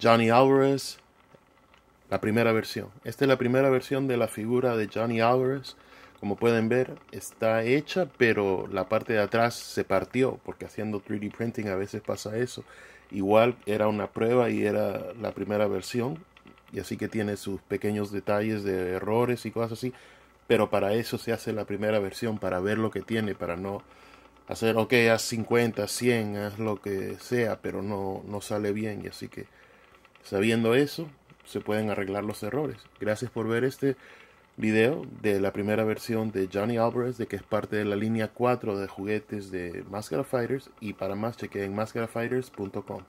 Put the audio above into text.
Johnny Alvarez, la primera versión. Esta es la primera versión de la figura de Johnny Alvarez. Como pueden ver, está hecha, pero la parte de atrás se partió, porque haciendo 3D printing a veces pasa eso. Igual era una prueba y era la primera versión, y así que tiene sus pequeños detalles de errores y cosas así, pero para eso se hace la primera versión, para ver lo que tiene, para no hacer, ok, haz 50, 100, haz lo que sea, pero no, no sale bien, y así que Sabiendo eso, se pueden arreglar los errores. Gracias por ver este video de la primera versión de Johnny Alvarez, de que es parte de la línea 4 de juguetes de Mascara Fighters. Y para más, chequeen mascarafighters.com.